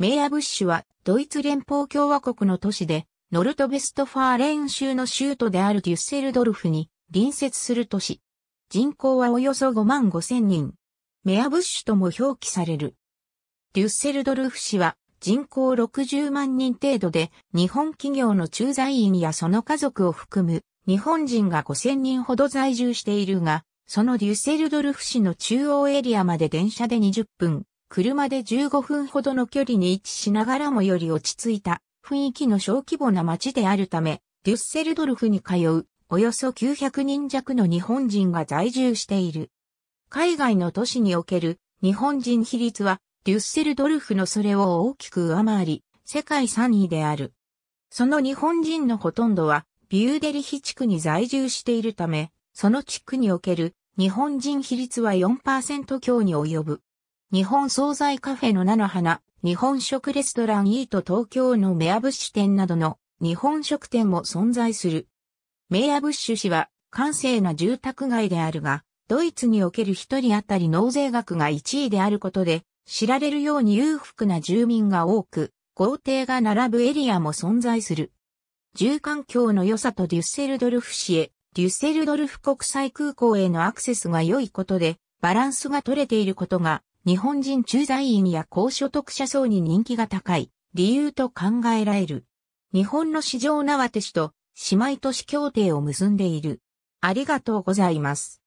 メイアブッシュはドイツ連邦共和国の都市で、ノルトベストファーレーン州の州都であるデュッセルドルフに隣接する都市。人口はおよそ5万5千人。メアブッシュとも表記される。デュッセルドルフ市は人口60万人程度で日本企業の駐在員やその家族を含む日本人が5000人ほど在住しているが、そのデュッセルドルフ市の中央エリアまで電車で20分、車で15分ほどの距離に位置しながらもより落ち着いた雰囲気の小規模な街であるため、デュッセルドルフに通うおよそ900人弱の日本人が在住している。海外の都市における日本人比率はデュッセルドルフのそれを大きく上回り、世界3位である。その日本人のほとんどはビューデリヒ地区に在住しているため、その地区における日本人比率は4%強に及ぶ。日本惣菜カフェの菜の花、日本食レストランイート東京のメアブッシュ店などの日本食店も存在する。メアブッシュ市は閑静な住宅街であるが、ドイツにおける一人当たり納税額が1位であることで、知られるように裕福な住民が多く、豪邸が並ぶエリアも存在する。住環境の良さとデュッセルドルフ市へ、デュッセルドルフ国際空港へのアクセスが良いことで、バランスが取れていることが日本人駐在員や高所得者層に人気が高い理由と考えられる。日本の市場縄手市と姉妹都市協定を結んでいる。ありがとうございます。